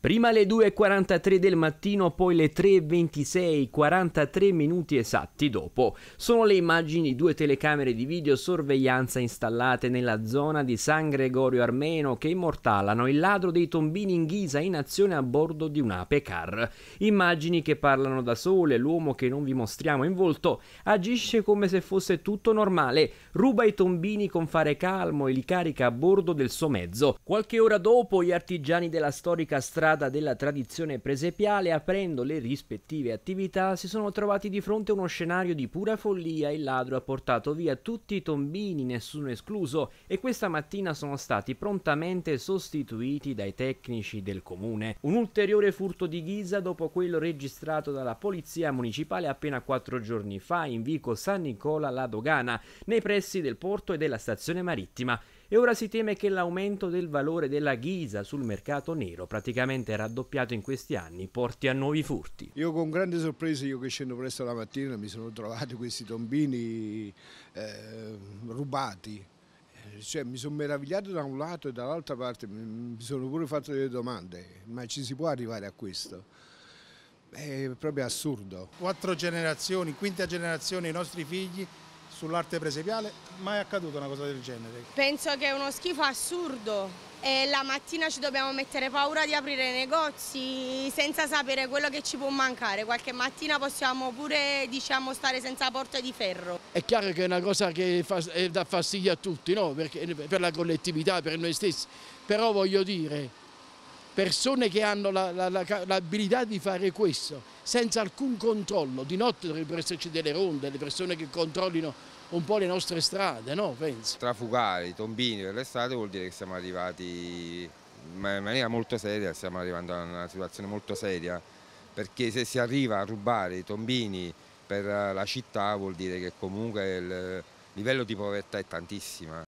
Prima le 2.43 del mattino, poi le 3.26, 43 minuti esatti dopo. Sono le immagini di due telecamere di videosorveglianza installate nella zona di San Gregorio Armeno che immortalano il ladro dei tombini in ghisa in azione a bordo di un ape car. Immagini che parlano da sole, l'uomo che non vi mostriamo in volto agisce come se fosse tutto normale, ruba i tombini con fare calmo e li carica a bordo del suo mezzo. Qualche ora dopo gli artigiani della storica strada strada della tradizione presepiale, aprendo le rispettive attività, si sono trovati di fronte a uno scenario di pura follia. Il ladro ha portato via tutti i tombini, nessuno escluso, e questa mattina sono stati prontamente sostituiti dai tecnici del comune. Un ulteriore furto di ghisa dopo quello registrato dalla polizia municipale appena quattro giorni fa in vico San Nicola la Dogana, nei pressi del porto e della stazione marittima e ora si teme che l'aumento del valore della ghisa sul mercato nero, praticamente raddoppiato in questi anni, porti a nuovi furti. Io con grande sorpresa, io che scendo presto la mattina, mi sono trovato questi tombini eh, rubati. Eh, cioè, mi sono meravigliato da un lato e dall'altra parte mi sono pure fatto delle domande, ma ci si può arrivare a questo? È proprio assurdo. Quattro generazioni, quinta generazione, i nostri figli sull'arte presepiale, mai accaduta una cosa del genere. Penso che è uno schifo assurdo. E la mattina ci dobbiamo mettere paura di aprire i negozi senza sapere quello che ci può mancare. Qualche mattina possiamo pure diciamo, stare senza porte di ferro. È chiaro che è una cosa che fa, eh, dà fastidio a tutti, no? Perché, per la collettività, per noi stessi. Però voglio dire, persone che hanno l'abilità di fare questo senza alcun controllo, di notte dovrebbero esserci delle ronde, le persone che controllino un po' le nostre strade, no? Penso. Trafugare i tombini per le strade vuol dire che siamo arrivati in maniera molto seria, stiamo arrivando a una situazione molto seria, perché se si arriva a rubare i tombini per la città vuol dire che comunque il livello di povertà è tantissima.